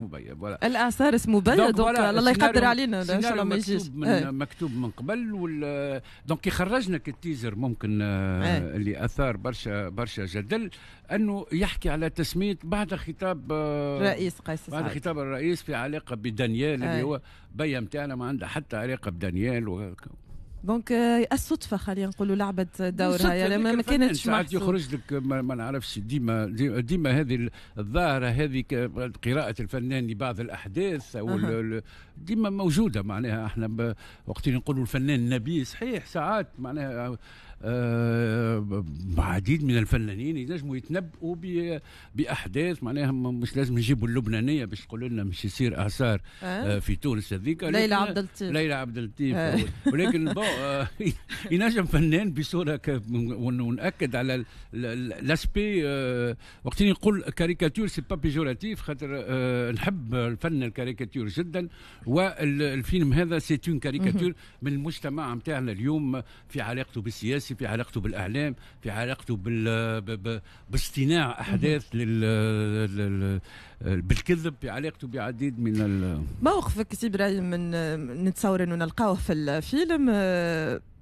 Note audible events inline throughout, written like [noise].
مبيض ولا الاعصار اسمه مبيض دونك الله يقدر علينا ان شاء الله ما يجيش من إيه. مكتوب من قبل وال دونك يخرجنا التيزر ممكن آه، إيه. اللي اثار برشا برشا جدل انه يحكي على تسميه بعد خطاب آه، رئيس قيس بعد خطاب الرئيس في علاقه بدانيال اللي إيه. هو بيا نتاعنا ما عندها حتى علاقه بدانيال و... دونك آه، الصدفه خلينا نقولوا لعبت دورها يعني ما, ما كانتش ساعات يخرج لك ما, ما نعرفش ديما ديما هذه الظاهره هذه قراءه الفنان لبعض الاحداث او أه. ديما موجوده معناها احنا وقت نقولوا الفنان النبي صحيح ساعات معناها آه عديد من الفنانين ينجموا يتنبؤوا باحداث معناها مش لازم نجيبوا اللبنانيه باش تقول لنا مش يصير اعصار آه، آه. في تونس هذيك ليلى عبد اللطيف ليلى عبد اللطيف آه. [laughs] ولكن بون [laughs] ينجم فنان بصوره وناكد على لاسبي وقت نقول كاريكاتور سي با بيجوراتيف خاطر نحب الفن الكاريكاتور جدا والفيلم هذا سي اون كاريكاتور من المجتمع نتاعنا اليوم في علاقته بالسياسه السياسي في علاقته بالاعلام في علاقته بال باصطناع احداث لل بالكذب في علاقته بعديد من ال... موقفك سي ابراهيم من نتصور انه نلقاوه في الفيلم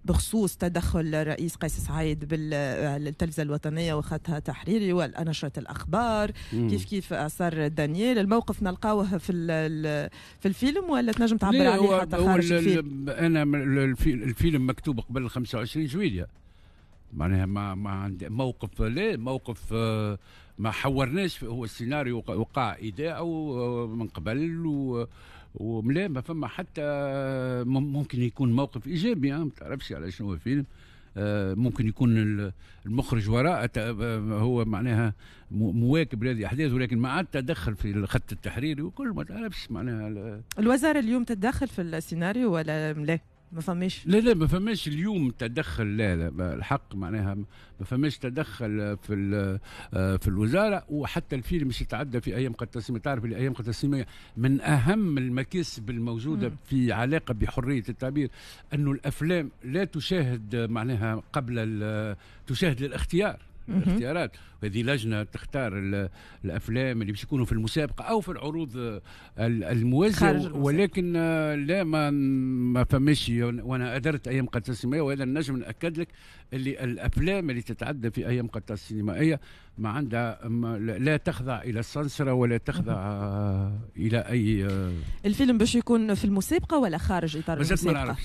بخصوص تدخل الرئيس قيس سعيد بالتلفزة الوطنية وخطها تحريري ونشرة الأخبار مم. كيف كيف أثر دانييل الموقف نلقاوه في في الفيلم ولا تنجم تعبر عليه حتى خارج الفيلم أنا الفيلم مكتوب قبل 25 جويليا معناها ما ما عندي موقف لا موقف آه، ما حورناش هو السيناريو وقع إيداعه من قبل و وملا ما فما حتى ممكن يكون موقف ايجابي آه، ما تعرفش على شنو الفيلم آه، ممكن يكون المخرج وراء آه، هو معناها مواكب لهذه الاحداث ولكن ما عاد تدخل في الخط التحريري وكل ما تعرفش معناها الوزاره اليوم تتدخل في السيناريو ولا لا؟ ما فماش لا لا ما فماش اليوم تدخل لا لا الحق معناها ما فماش تدخل في آه، في الوزاره وحتى الفيل مش يتعدى في ايام قتسيمه تعرف الايام قتسيمه من اهم المكاسب الموجوده م. في علاقه بحريه التعبير انه الافلام لا تشاهد معناها قبل تشاهد للاختيار الاختيارات وهذه لجنه تختار الافلام اللي باش يكونوا في المسابقه او في العروض آه، الموازيه ولكن آه، لا ما ما فماش وانا ادرت ايام قطاع السينمائيه وهذا النجم ناكد لك اللي الافلام اللي تتعدى في ايام قطاع السينمائيه ما عندها لا تخضع الى السنسره ولا تخضع آه، الى اي الفيلم باش يكون في المسابقه ولا خارج اطار المسابقه؟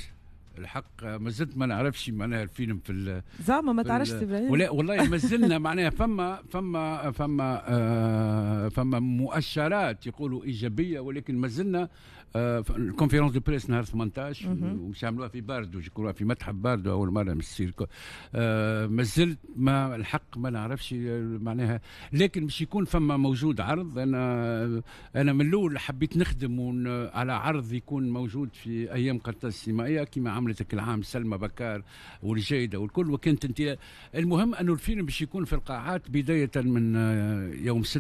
الحق ما زلت ما نعرفش معناها الفيلم في زعما ما تعرفش ابراهيم ولا والله ما [laughs] زلنا معناها فما فما فما آه فما مؤشرات يقولوا ايجابيه ولكن ما زلنا الكونفيرونس دو بريس نهار 18 وش عملوها في باردو يقولوها في متحف باردو اول مره من السيرك آه، ما زلت ما الحق ما نعرفش آه، معناها لكن باش يكون فما موجود عرض انا انا من الاول حبيت نخدم على عرض يكون موجود في ايام قرطاس السينمائيه كما عمل عملتك العام سلمى بكار والجيده والكل وكانت انت المهم انه الفيلم باش يكون في القاعات بدايه من آه، يوم 6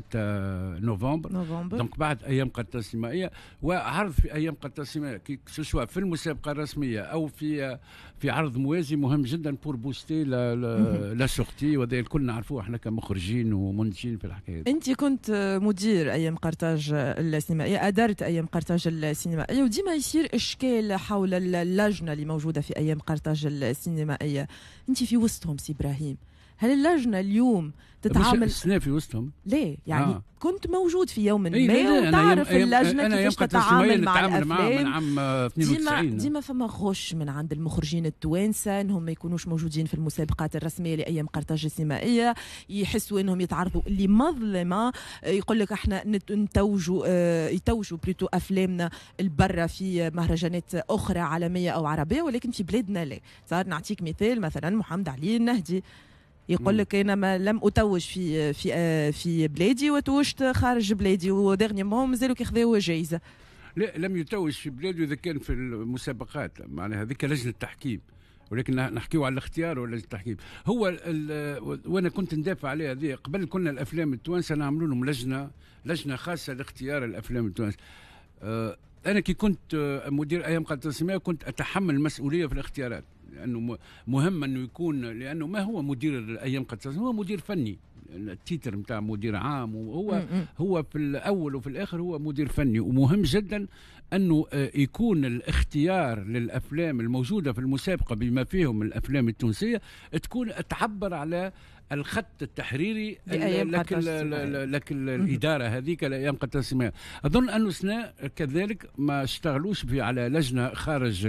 نوفمبر نوفمبر دونك بعد ايام قد السينمائيه وعرض في ايام قد سينمائيه سواء في المسابقه الرسميه او في آه، في عرض موازي مهم جدا بور بوستي لا سورتي وهذا الكل نعرفوه احنا كمخرجين ومنتجين في الحكايه انت كنت آه، مدير ايام قرطاج السينمائيه ادرت ايام قرطاج السينمائيه وديما يصير اشكال حول اللجنه اللي موجوده موجوده في ايام قرطاج السينمائيه انت في وسطهم سي ابراهيم هل اللجنه اليوم تتعامل مش في وسطهم ليه يعني آه. كنت موجود في يوم إيه، ما إيه، إيه، وتعرف أيام اللجنه أنا كيفاش تتعامل مع الافلام مع من عام آه، ديما ديما فما غش من عند المخرجين التوانسه انهم ما يكونوش موجودين في المسابقات الرسميه لايام قرطاج السينمائيه يحسوا انهم يتعرضوا لمظلمه آه، يقول لك احنا نتوجوا اه يتوجوا بلوتو افلامنا البرة في مهرجانات اخرى عالميه او عربيه ولكن في بلادنا لا صار نعطيك مثال مثلا محمد علي النهدي يقول لك انا ما لم اتوج في في في بلادي وتوجت خارج بلادي وديرنيمون مازالوا كيخذوا جائزه لا لم يتوج في بلادي اذا كان في المسابقات معناها هذيك لجنه تحكيم ولكن نحكيو على الاختيار ولا التحكيم هو وانا كنت ندافع عليها هذه قبل كنا الافلام التوانسه نعملوا لهم لجنه لجنه خاصه لاختيار الافلام التوانسه أه انا كي كنت مدير ايام قناه كنت اتحمل المسؤوليه في الاختيارات لانه مهم انه يكون لانه ما هو مدير الايام قد هو مدير فني التيتر نتاع مدير عام وهو هو في الاول وفي الاخر هو مدير فني ومهم جدا انه آه، يكون الاختيار للافلام الموجوده في المسابقه بما فيهم الافلام التونسيه تكون تعبر على الخط التحريري لك, لك الاداره هذيك الايام قد اظن انه سنا كذلك ما اشتغلوش على لجنه خارج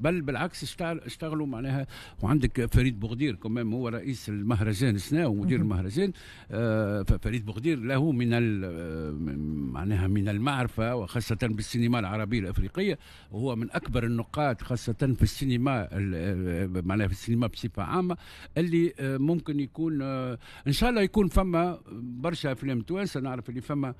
بل بالعكس اشتغل اشتغلوا معناها وعندك فريد بوغدير كمان هو رئيس المهرجان سنا ومدير المهرجان آه، ففريد بوغدير له آه، من معناها من المعرفه وخاصه بالسينما العربيه الافريقيه وهو من اكبر النقاد خاصه في السينما آه، معناها في السينما بصفه عامه اللي ممكن يكون ان شاء الله يكون فما برشا افلام توانسه نعرف اللي فما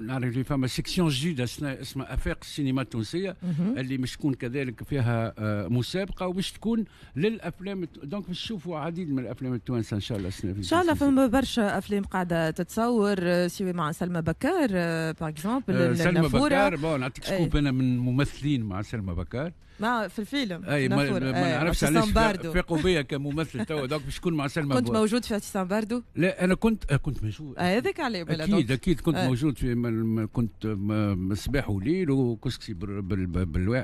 نعرف فما سيكسيون جديده اسمها افاق السينما التونسيه اللي مش تكون كذلك فيها آه، مسابقه ومش تكون للافلام دونك مش تشوفوا عديد من الافلام التوانسه ان شاء الله السنه ان شاء الله فما برشا افلام قاعده تتصور آه، سواء مع سلمى بكار باغ آه، اكزومبل سلمى بكار بون نعطيك إيه. سكوب انا من ممثلين مع سلمى بكار مع في الفيلم اي ما, ما إيه، نعرفش علاش فاقوا بيا [laughs] كممثل توا دونك باش تكون مع سلمى كنت موجود في اعتصام باردو؟ لا انا كنت كنت موجود هذاك عليه اكيد اكيد كنت موجود في كنت صباح وليل وكسكسي بالروز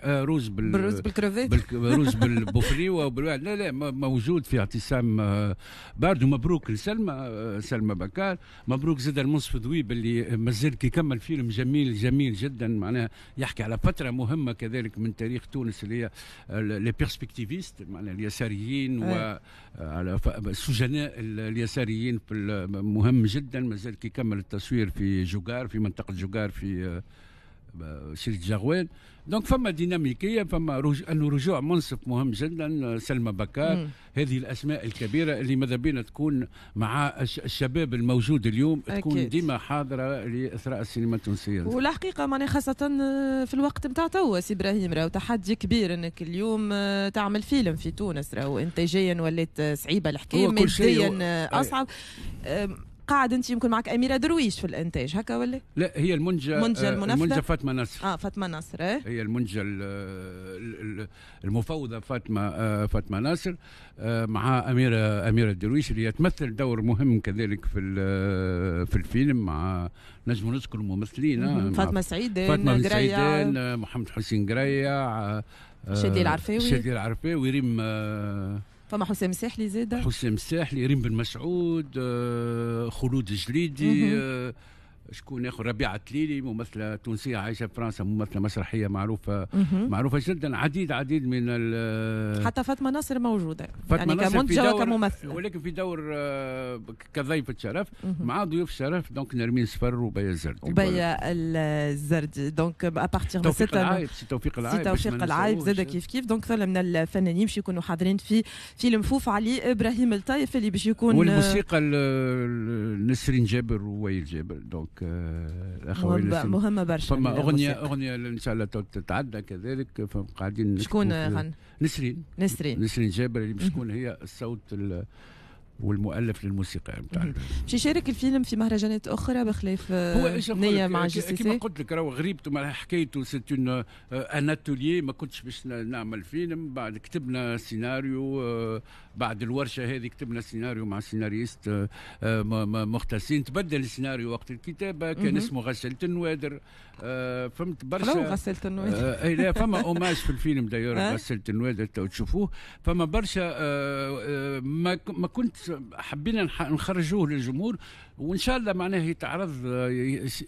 آه، بال بالروز بالكروفيت بالروز [laughs] بالبوفري وبالواحد لا لا موجود في اعتصام آه، بارد ومبروك لسلمى آه، سلمى بكار مبروك زاد المنصف ذويب اللي مازال كيكمل فيلم جميل جميل جدا معناها يحكي على فتره مهمه كذلك من تاريخ تونس اللي هي لي بيرسبكتيفيست معناها اليساريين إيه. على السجناء اليساريين في مهم جدا مازال كيكمل التصوير في جوكار في منطقه جوكار في آه، آه، سيرة جغوان دونك فما ديناميكيه فما رج... انه رجوع منصف مهم جدا آه، سلمى بكار هذه الاسماء الكبيره اللي ماذا بينا تكون مع الشباب الموجود اليوم تكون ديما حاضره لاثراء السينما التونسيه والحقيقه معناها خاصه في الوقت نتاع توا سي ابراهيم راهو تحدي كبير انك اليوم تعمل فيلم في تونس راهو انتاجيا ولات صعيبه الحكايه ماديا اصعب أي. قاعد انت يمكن معك اميره درويش في الانتاج هكا ولا لا هي المنجه آه، المنجه, المنفذة؟ المنتجه فاطمه نصر اه فاطمه نصر ايه هي المنجه المفوضه فاطمه آه، فاطمه نصر آه، مع اميره اميره درويش اللي تمثل دور مهم كذلك في في الفيلم مع نجم نذكر الممثلين فاطمه سعيد فاطمه سعيدان محمد حسين قريع شادي العرفاوي شادي العرفاوي ريم فما حسام الساحلي زاده حسام الساحلي ريم بن مسعود آه، خلود الجليدي شكون اخر ربيعه تليلي ممثله تونسيه عايشه في فرنسا ممثله مسرحيه معروفه مهم. معروفه جدا عديد عديد من حتى فاطمه ناصر موجوده فاطمة يعني ناصر كمنتجه وكممثله ولكن في دور آه، كضيفه شرف مع ضيوف شرف دونك نرمين سفر وبيا الزردي وبيا الزردي دونك ابارتيغ من توفيق العايب سي توفيق العايب سي توفيق العايب زاد كيف كيف دونك ثلا من الفنانين باش يكونوا حاضرين في فيلم فوف علي ابراهيم الطايف اللي باش يكون والموسيقى نسرين جابر ووائل جابر دونك آه، الاخوين مهمة, مهمه برشا فما اغنيه اغنيه ان شاء الله تتعدى كذلك فقاعدين شكون غن؟ نسرين نسرين نسرين جابر اللي شكون هي الصوت والمؤلف للموسيقى نتاع باش يشارك الفيلم في مهرجانات اخرى بخلاف آه، نية مع جي سي كما قلت لك راهو غريبته مع حكايته سيت اون ان اتولي ما كنتش باش نعمل فيلم بعد كتبنا سيناريو آه، بعد الورشه هذه كتبنا سيناريو مع سيناريست آه، مختصين تبدل السيناريو وقت الكتابه كان اسمه غسلت النوادر فهمت برشا غسلت النوادر اي لا فما اوماج [laughs] في الفيلم دايور غسلت النوادر تو تشوفوه فما برشا ما كنت حبينا نخرجوه للجمهور وان شاء الله معناه يتعرض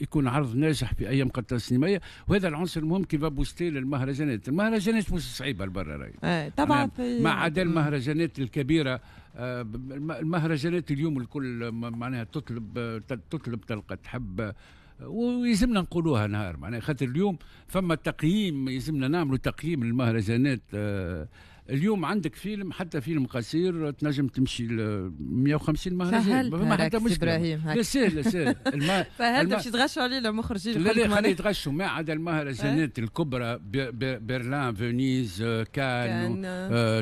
يكون عرض ناجح في ايام قطر السينمائيه وهذا العنصر المهم كيف بوستي للمهرجانات المهرجانات مش صعيبه البرة راي آه، طبعا ما عدا المهرجانات الكبيره آه، المهرجانات اليوم الكل معناها تطلب تطلب تلقى تحب ويلزمنا نقولوها نهار معناها خاطر اليوم فما تقييم يلزمنا نعملوا تقييم للمهرجانات آه، اليوم عندك فيلم حتى فيلم قصير تنجم تمشي ل 150 مهرجان فما حتى مشكله ابراهيم لا سهل سهل [laughs] الم... فهل باش تغشوا عليه المخرجين لا لا خليه يتغشوا ما عدا المهرجانات الكبرى برلان برلين فينيز آه، كان آه...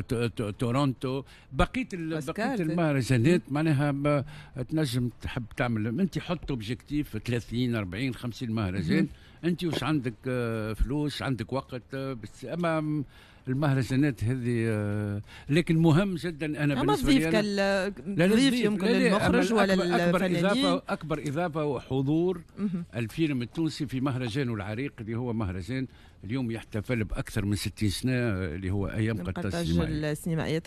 تورونتو بقيه ال... بقيه المهرجانات معناها تنجم تحب تعمل انت حط اوبجيكتيف 30 40 50 مهرجان انت واش عندك آه، فلوس عندك وقت آه، بس اما المهرجانات هذه آه، لكن مهم جدا انا بالنسبه لي أنا لا تضيف يمكن للمخرج ولا أكبر إضافة أكبر إضافة وحضور الفيلم التونسي في مهرجانه العريق اللي هو مهرجان اليوم يحتفل بأكثر من 60 سنة اللي هو أيام قد السينمائية